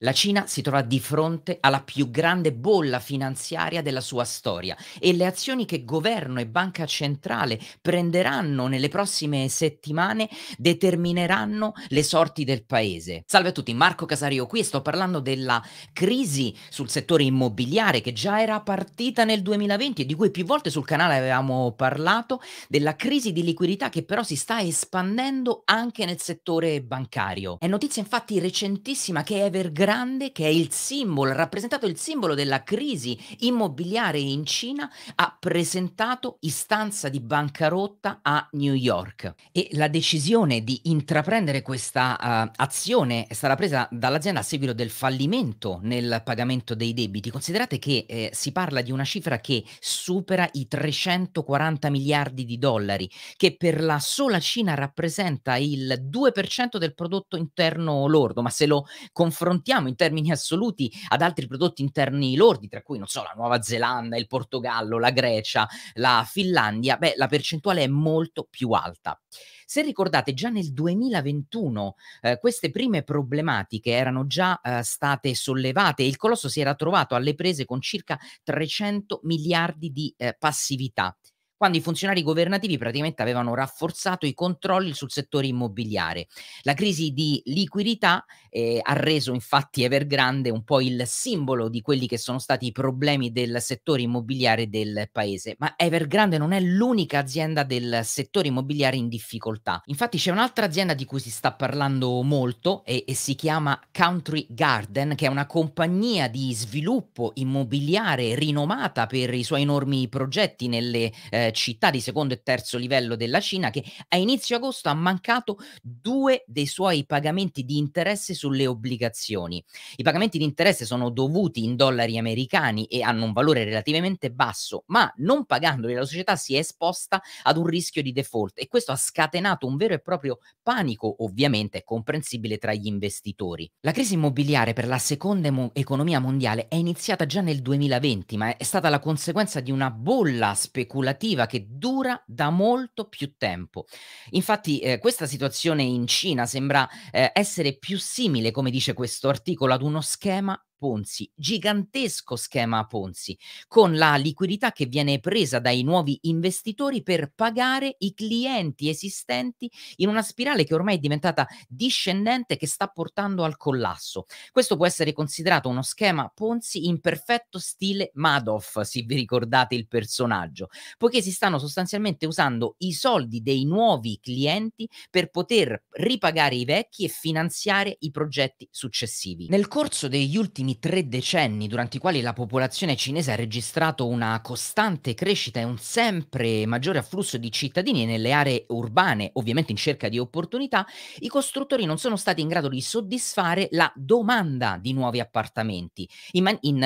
La Cina si trova di fronte alla più grande bolla finanziaria della sua storia e le azioni che governo e banca centrale prenderanno nelle prossime settimane determineranno le sorti del paese. Salve a tutti, Marco Casario qui e sto parlando della crisi sul settore immobiliare che già era partita nel 2020 e di cui più volte sul canale avevamo parlato, della crisi di liquidità che però si sta espandendo anche nel settore bancario. È notizia infatti recentissima che Evergrande grande che è il simbolo, rappresentato il simbolo della crisi immobiliare in Cina, ha presentato istanza di bancarotta a New York. E la decisione di intraprendere questa uh, azione è stata presa dall'azienda a seguito del fallimento nel pagamento dei debiti. Considerate che eh, si parla di una cifra che supera i 340 miliardi di dollari, che per la sola Cina rappresenta il 2% del prodotto interno lordo, ma se lo confrontiamo pensiamo in termini assoluti ad altri prodotti interni lordi, tra cui, non so, la Nuova Zelanda, il Portogallo, la Grecia, la Finlandia, beh, la percentuale è molto più alta. Se ricordate, già nel 2021 eh, queste prime problematiche erano già eh, state sollevate e il colosso si era trovato alle prese con circa 300 miliardi di eh, passività quando i funzionari governativi praticamente avevano rafforzato i controlli sul settore immobiliare. La crisi di liquidità eh, ha reso infatti Evergrande un po' il simbolo di quelli che sono stati i problemi del settore immobiliare del paese, ma Evergrande non è l'unica azienda del settore immobiliare in difficoltà. Infatti c'è un'altra azienda di cui si sta parlando molto e, e si chiama Country Garden, che è una compagnia di sviluppo immobiliare rinomata per i suoi enormi progetti nelle eh, eh, città di secondo e terzo livello della Cina che a inizio agosto ha mancato due dei suoi pagamenti di interesse sulle obbligazioni. I pagamenti di interesse sono dovuti in dollari americani e hanno un valore relativamente basso, ma non pagandoli la società si è esposta ad un rischio di default e questo ha scatenato un vero e proprio panico, ovviamente comprensibile tra gli investitori. La crisi immobiliare per la seconda mo- economia mondiale è iniziata già nel 2020, ma è stata la conseguenza di una bolla speculativa negativa che dura da molto più tempo. Infatti eh, questa situazione in Cina sembra eh, essere più simile, come dice questo articolo, ad uno schema Ponzi, gigantesco schema Ponzi, con la liquidità che viene presa dai nuovi investitori per pagare i clienti esistenti in una spirale che ormai è diventata discendente che sta portando al collasso. Questo può essere considerato uno schema Ponzi in perfetto stile Madoff, se vi ricordate il personaggio, poiché si stanno sostanzialmente usando i soldi dei nuovi clienti per poter ripagare i vecchi e finanziare i progetti successivi. Nel corso degli ultimi tre decenni, durante i quali la popolazione cinese ha registrato una costante crescita e un sempre maggiore afflusso di cittadini nelle aree urbane, ovviamente in cerca di opportunità, i costruttori non sono stati in grado di soddisfare la domanda di nuovi appartamenti. In, man- in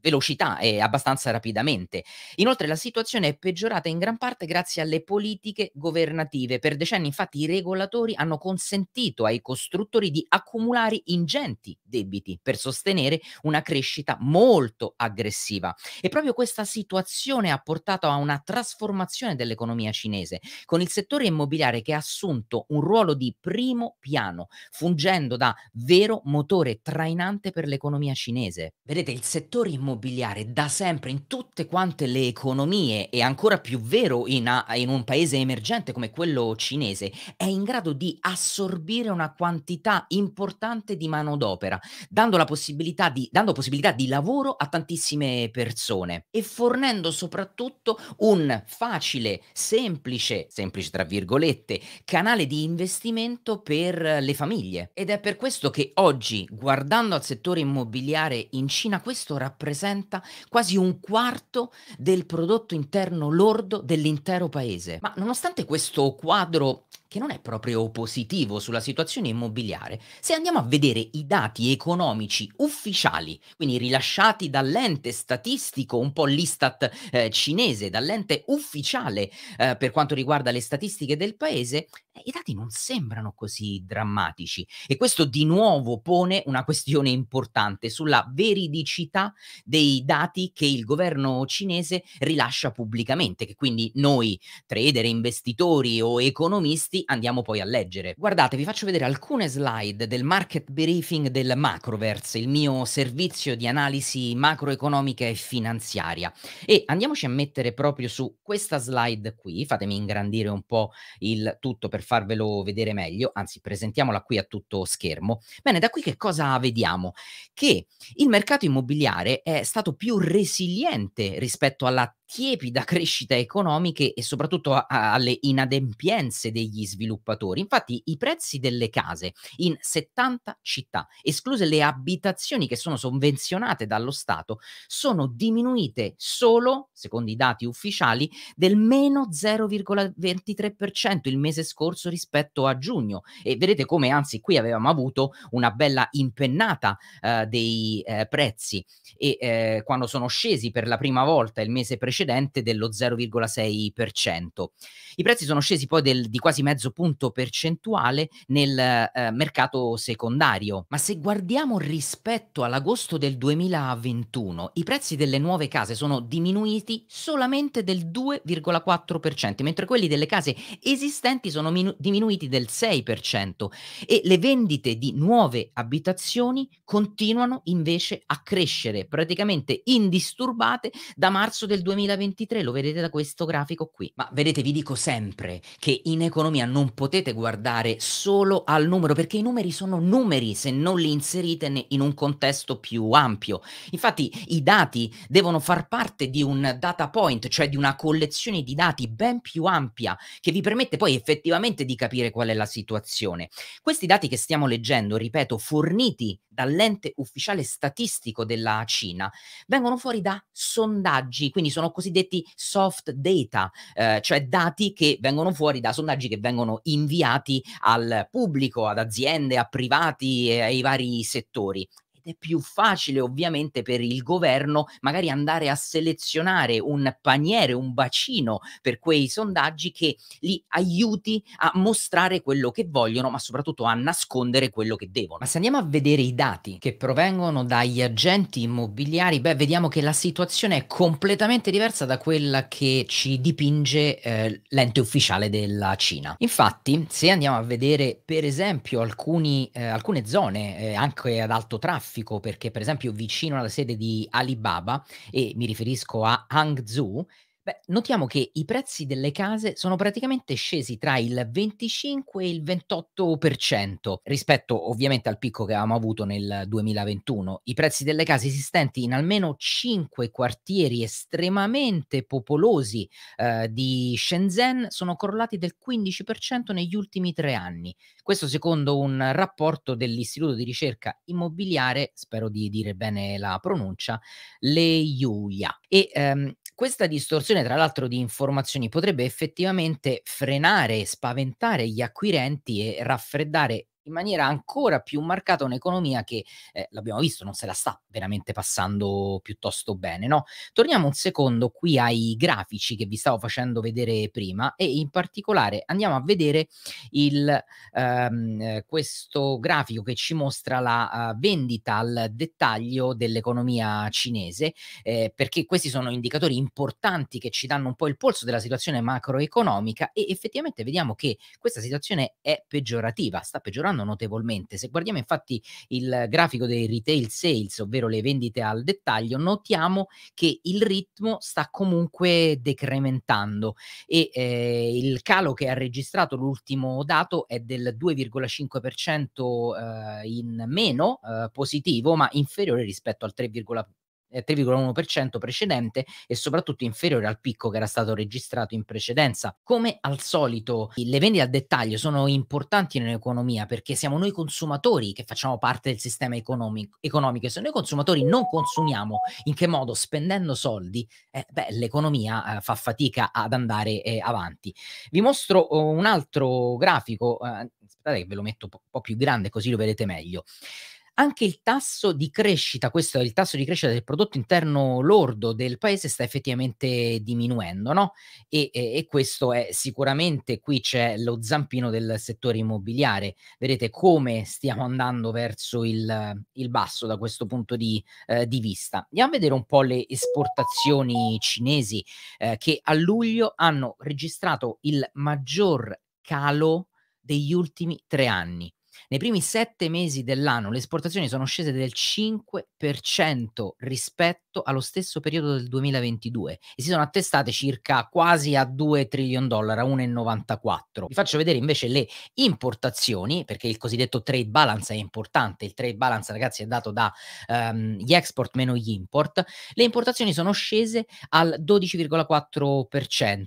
velocità e abbastanza rapidamente. Inoltre la situazione è peggiorata in gran parte grazie alle politiche governative. Per decenni infatti i regolatori hanno consentito ai costruttori di accumulare ingenti debiti per sostenere una crescita molto aggressiva. E proprio questa situazione ha portato a una trasformazione dell'economia cinese, con il settore immobiliare che ha assunto un ruolo di primo piano, fungendo da vero motore trainante per l'economia cinese. Vedete, il settore immobiliare immobiliare da sempre in tutte quante le economie e ancora più vero in, a, in, un paese emergente come quello cinese è in grado di assorbire una quantità importante di manodopera dando, la possibilità di, dando possibilità di lavoro a tantissime persone e fornendo soprattutto un facile, semplice, semplice tra virgolette, canale di investimento per le famiglie ed è per questo che oggi guardando al settore immobiliare in Cina questo rappresenta rappresenta quasi un quarto del prodotto interno lordo dell'intero paese. Ma nonostante questo quadro che non è proprio positivo sulla situazione immobiliare, se andiamo a vedere i dati economici ufficiali, quindi rilasciati dall'ente statistico, un po' l'Istat eh, cinese, dall'ente ufficiale eh, per quanto riguarda le statistiche del paese, eh, i dati non sembrano così drammatici e questo di nuovo pone una questione importante sulla veridicità dei dati che il governo cinese rilascia pubblicamente, che quindi noi trader, investitori o economisti andiamo poi a leggere. Guardate, vi faccio vedere alcune slide del market briefing del Macroverse, il mio servizio di analisi macroeconomica e finanziaria. E andiamoci a mettere proprio su questa slide qui, fatemi ingrandire un po' il tutto per farvelo vedere meglio, anzi presentiamola qui a tutto schermo. Bene, da qui che cosa vediamo? Che il mercato immobiliare è è stato più resiliente rispetto alla tiepida crescita economica e soprattutto a, a, alle inadempienze degli sviluppatori. Infatti i prezzi delle case in 70 città, escluse le abitazioni che sono sovvenzionate dallo Stato, sono diminuite solo, secondo i dati ufficiali, del meno 0,23% il mese scorso rispetto a giugno. E vedete come anzi qui avevamo avuto una bella impennata eh, dei eh, prezzi e eh, quando sono scesi per la prima volta il mese precedente precedente dello 0,6%. I prezzi sono scesi poi del, di quasi mezzo punto percentuale nel eh, mercato secondario, ma se guardiamo rispetto all'agosto del 2021, i prezzi delle nuove case sono diminuiti solamente del 2,4%, mentre quelli delle case esistenti sono minu- diminuiti del 6% e le vendite di nuove abitazioni continuano invece a crescere praticamente indisturbate da marzo del 2021 2023 lo vedete da questo grafico qui. Ma vedete, vi dico sempre che in economia non potete guardare solo al numero, perché i numeri sono numeri se non li inserite in un contesto più ampio. Infatti i dati devono far parte di un data point, cioè di una collezione di dati ben più ampia che vi permette poi effettivamente di capire qual è la situazione. Questi dati che stiamo leggendo, ripeto, forniti dall'ente ufficiale statistico della Cina, vengono fuori da sondaggi, quindi sono cosiddetti soft data, eh, cioè dati che vengono fuori da sondaggi che vengono inviati al pubblico, ad aziende, a privati e ai vari settori ed è più facile ovviamente per il governo magari andare a selezionare un paniere, un bacino per quei sondaggi che li aiuti a mostrare quello che vogliono, ma soprattutto a nascondere quello che devono. Ma se andiamo a vedere i dati che provengono dagli agenti immobiliari, beh, vediamo che la situazione è completamente diversa da quella che ci dipinge eh, l'ente ufficiale della Cina. Infatti, se andiamo a vedere per esempio alcuni, eh, alcune zone eh, anche ad alto traffico, traffico perché per esempio vicino alla sede di Alibaba, e mi riferisco a Hangzhou, Beh, notiamo che i prezzi delle case sono praticamente scesi tra il 25 e il 28% rispetto ovviamente al picco che avevamo avuto nel 2021. I prezzi delle case esistenti in almeno 5 quartieri estremamente popolosi eh, di Shenzhen sono crollati del 15% negli ultimi tre anni. Questo secondo un rapporto dell'Istituto di ricerca immobiliare, spero di dire bene la pronuncia, Le Yuya. E ehm, questa distorsione, tra l'altro, di informazioni potrebbe effettivamente frenare, spaventare gli acquirenti e raffreddare in maniera ancora più marcata un'economia che, eh, l'abbiamo visto, non se la sta veramente passando piuttosto bene. No? Torniamo un secondo qui ai grafici che vi stavo facendo vedere prima e in particolare andiamo a vedere il, ehm, questo grafico che ci mostra la uh, vendita al dettaglio dell'economia cinese, eh, perché questi sono indicatori importanti che ci danno un po' il polso della situazione macroeconomica e effettivamente vediamo che questa situazione è peggiorativa, sta peggiorando aumenteranno notevolmente. Se guardiamo infatti il grafico dei retail sales, ovvero le vendite al dettaglio, notiamo che il ritmo sta comunque decrementando e eh, il calo che ha registrato l'ultimo dato è del 2,5% eh, in meno eh, positivo, ma inferiore rispetto al 3,4% 3,1% eh, precedente e soprattutto inferiore al picco che era stato registrato in precedenza. Come al solito, le vendite al dettaglio sono importanti nell'economia perché siamo noi consumatori che facciamo parte del sistema economico, economico e se noi consumatori non consumiamo in che modo spendendo soldi, eh, beh, l'economia eh, fa fatica ad andare eh, avanti. Vi mostro oh, un altro grafico, eh, aspettate che ve lo metto un po' più grande così lo vedete meglio anche il tasso di crescita, questo è il tasso di crescita del prodotto interno lordo del paese, sta effettivamente diminuendo, no? E, e, e questo è sicuramente qui c'è lo zampino del settore immobiliare. Vedete come stiamo andando verso il, il basso da questo punto di, eh, di, vista. Andiamo a vedere un po' le esportazioni cinesi eh, che a luglio hanno registrato il maggior calo degli ultimi tre anni, nei primi sette mesi dell'anno le esportazioni sono scese del 5% rispetto allo stesso periodo del 2022 e si sono attestate circa quasi a 2 trilioni dollari, a 1,94. Vi faccio vedere invece le importazioni, perché il cosiddetto trade balance è importante. Il trade balance, ragazzi, è dato da um, gli export meno gli import. Le importazioni sono scese al 12,4%,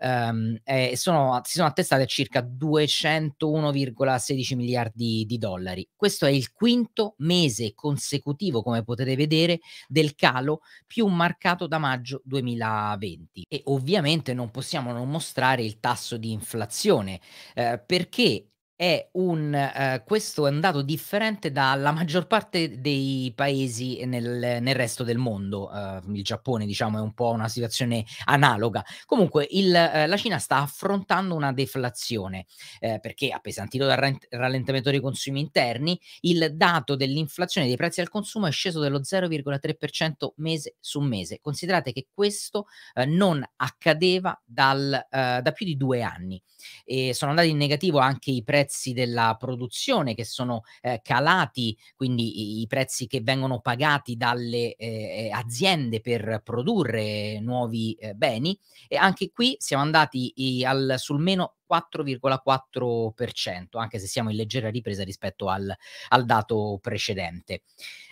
um, eh, sono, si sono attestate a circa 201,16 miliardi di, di dollari. Questo è il quinto mese consecutivo, come potete vedere, del calo più marcato da maggio 2020. E ovviamente non possiamo non mostrare il tasso di inflazione, eh, perché è un, eh, questo è un dato differente dalla maggior parte dei paesi nel, nel resto del mondo. Eh, il Giappone, diciamo, è un po' una situazione analoga. Comunque, il, eh, la Cina sta affrontando una deflazione eh, perché, appesantito dal rallentamento dei consumi interni, il dato dell'inflazione dei prezzi al consumo è sceso dello 0,3% mese su mese. Considerate che questo eh, non accadeva dal, eh, da più di due anni. E sono andati in negativo anche i prezzi prezzi della produzione che sono eh, calati, quindi i, i, prezzi che vengono pagati dalle eh, eh aziende per produrre nuovi eh, beni e anche qui siamo andati i, al, sul meno 4,4%, anche se siamo in leggera ripresa rispetto al, al, dato precedente.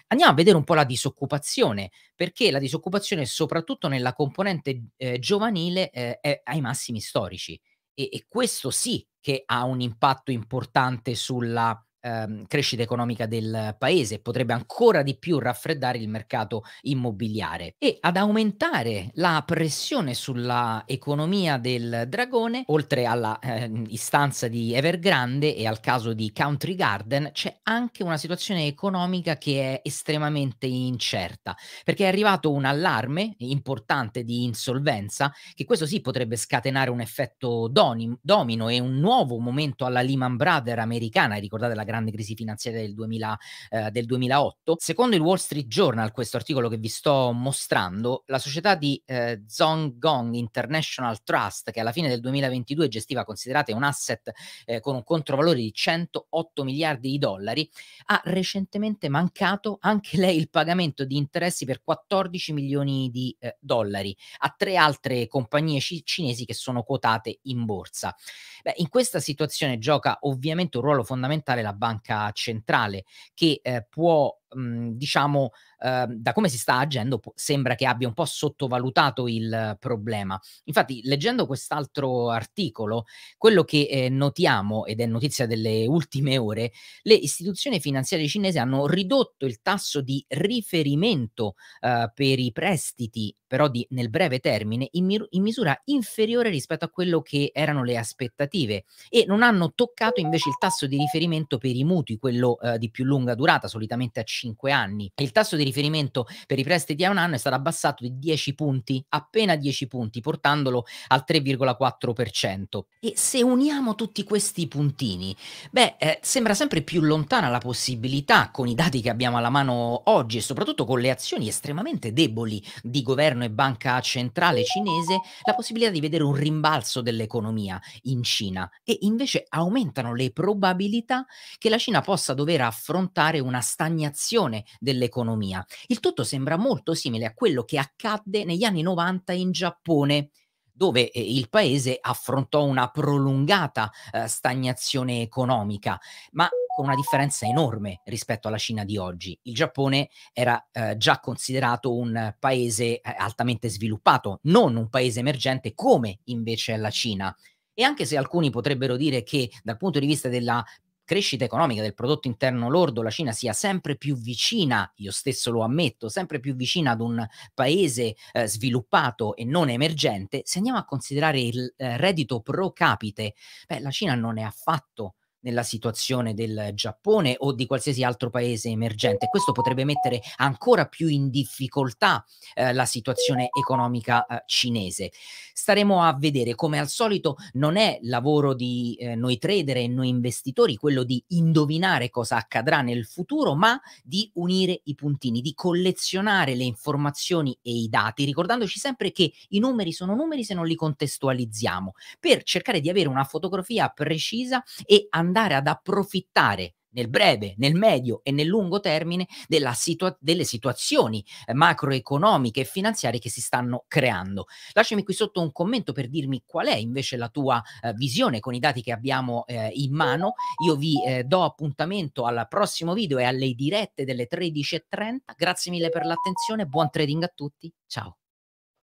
Andiamo a vedere un po' la disoccupazione, perché la disoccupazione soprattutto nella componente eh, giovanile eh, è ai massimi storici e, e questo sì che ha un impatto importante sulla ehm, crescita economica del paese, potrebbe ancora di più raffreddare il mercato immobiliare e ad aumentare la pressione sulla economia del dragone, oltre alla eh, istanza di Evergrande e al caso di Country Garden, c'è anche una situazione economica che è estremamente incerta, perché è arrivato un allarme importante di insolvenza che questo sì potrebbe scatenare un effetto domino e un nuovo momento alla Lehman Brothers americana, ricordate la grande grande crisi finanziaria del, 2000, eh, del 2008. Secondo il Wall Street Journal, questo articolo che vi sto mostrando, la società di eh, Zonggong International Trust, che alla fine del 2022 gestiva, considerate, un asset eh, con un controvalore di 108 miliardi di dollari, ha recentemente mancato anche lei il pagamento di interessi per 14 milioni di eh, dollari a tre altre compagnie ci- cinesi che sono quotate in borsa. Beh, in questa situazione gioca ovviamente un ruolo fondamentale la banca banca centrale che eh, può mh, mhmm, diciamo eh, da come si sta agendo po- sembra che abbia un po' sottovalutato il problema infatti leggendo quest'altro articolo quello che eh, notiamo ed è notizia delle ultime ore le istituzioni finanziarie cinesi hanno ridotto il tasso di riferimento eh, per i prestiti però di, nel breve termine in, mir- in, misura inferiore rispetto a quello che erano le aspettative e non hanno toccato invece il tasso di riferimento per i mutui, quello eh, di più lunga durata, solitamente a 5 anni. Il tasso di riferimento per i prestiti a un anno è stato abbassato di 10 punti, appena 10 punti, portandolo al 3,4%. E se uniamo tutti questi puntini, beh, eh, sembra sempre più lontana la possibilità con i dati che abbiamo alla mano oggi e soprattutto con le azioni estremamente deboli di governo governo e banca centrale cinese la possibilità di vedere un rimbalzo dell'economia in Cina e invece aumentano le probabilità che la Cina possa dover affrontare una stagnazione dell'economia. Il tutto sembra molto simile a quello che accadde negli anni 90 in Giappone dove eh, il paese affrontò una prolungata eh, stagnazione economica, ma con una differenza enorme rispetto alla Cina di oggi. Il Giappone era eh, già considerato un paese altamente sviluppato, non un paese emergente come invece è la Cina. E anche se alcuni potrebbero dire che dal punto di vista della crescita economica del prodotto interno lordo la Cina sia sempre più vicina, io stesso lo ammetto, sempre più vicina ad un paese eh, sviluppato e non emergente, se andiamo a considerare il eh, reddito pro capite, beh, la Cina non è affatto nella situazione del Giappone o di qualsiasi altro paese emergente. Questo potrebbe mettere ancora più in difficoltà eh, la situazione economica eh, cinese. Staremo a vedere, come al solito non è lavoro di eh, noi trader e noi investitori quello di indovinare cosa accadrà nel futuro, ma di unire i puntini, di collezionare le informazioni e i dati, ricordandoci sempre che i numeri sono numeri se non li contestualizziamo, per cercare di avere una fotografia precisa e andare andare ad approfittare nel breve, nel medio e nel lungo termine situa delle situazioni eh, macroeconomiche e finanziarie che si stanno creando. Lasciami qui sotto un commento per dirmi qual è invece la tua eh, visione con i dati che abbiamo eh, in mano. Io vi eh, do appuntamento al prossimo video e alle dirette delle 13.30. Grazie mille per l'attenzione, buon trading a tutti, ciao.